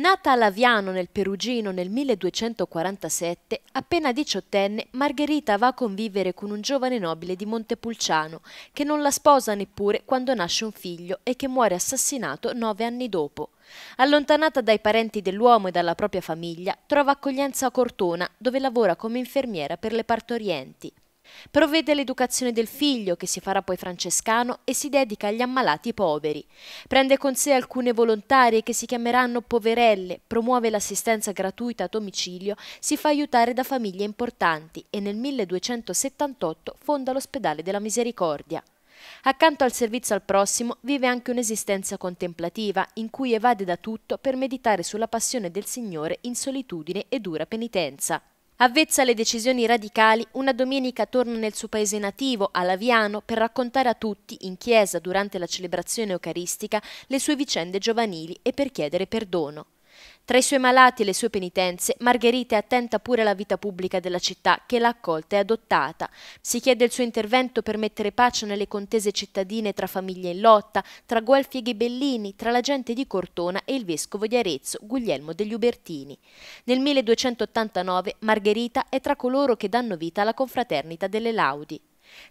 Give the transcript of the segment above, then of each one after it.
Nata a Laviano nel Perugino nel 1247, appena diciottenne, Margherita va a convivere con un giovane nobile di Montepulciano, che non la sposa neppure quando nasce un figlio e che muore assassinato nove anni dopo. Allontanata dai parenti dell'uomo e dalla propria famiglia, trova accoglienza a Cortona, dove lavora come infermiera per le partorienti. Provvede all'educazione del figlio, che si farà poi francescano, e si dedica agli ammalati poveri. Prende con sé alcune volontarie che si chiameranno poverelle, promuove l'assistenza gratuita a domicilio, si fa aiutare da famiglie importanti e nel 1278 fonda l'ospedale della Misericordia. Accanto al servizio al prossimo vive anche un'esistenza contemplativa in cui evade da tutto per meditare sulla passione del Signore in solitudine e dura penitenza. Avvezza alle decisioni radicali, una domenica torna nel suo paese nativo, a Laviano, per raccontare a tutti, in chiesa durante la celebrazione eucaristica, le sue vicende giovanili e per chiedere perdono. Tra i suoi malati e le sue penitenze, Margherita è attenta pure alla vita pubblica della città, che l'ha accolta e adottata. Si chiede il suo intervento per mettere pace nelle contese cittadine tra famiglie in lotta, tra Guelfi e Ghibellini, tra la gente di Cortona e il vescovo di Arezzo, Guglielmo degli Ubertini. Nel 1289 Margherita è tra coloro che danno vita alla confraternita delle Laudi.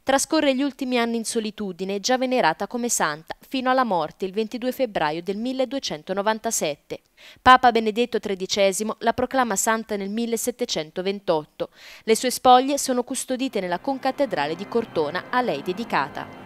Trascorre gli ultimi anni in solitudine, già venerata come santa, fino alla morte il 22 febbraio del 1297. Papa Benedetto XIII la proclama santa nel 1728. Le sue spoglie sono custodite nella concattedrale di Cortona, a lei dedicata.